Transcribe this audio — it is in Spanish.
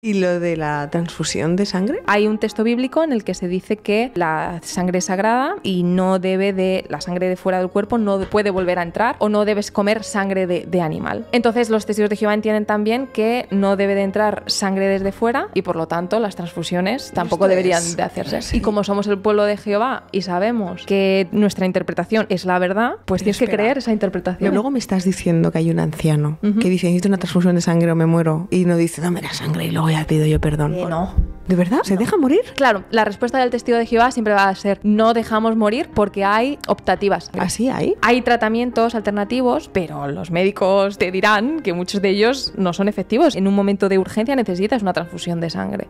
¿Y lo de la transfusión de sangre? Hay un texto bíblico en el que se dice que la sangre es sagrada y no debe de, la sangre de fuera del cuerpo no puede volver a entrar o no debes comer sangre de, animal. Entonces los testigos de Jehová entienden también que no debe de entrar sangre desde fuera y por lo tanto las transfusiones tampoco deberían de hacerse. Y como somos el pueblo de Jehová y sabemos que nuestra interpretación es la verdad, pues tienes que creer esa interpretación. Pero luego me estás diciendo que hay un anciano que dice, necesito una transfusión de sangre o me muero y no dice, dame la sangre y luego pido yo perdón. Eh, no. ¿De verdad? ¿Se deja morir? Claro, la respuesta del testigo de Jehová siempre va a ser no dejamos morir porque hay optativas. ¿Así hay? Hay tratamientos alternativos, pero los médicos te dirán que muchos de ellos no son efectivos. En un momento de urgencia necesitas una transfusión de sangre.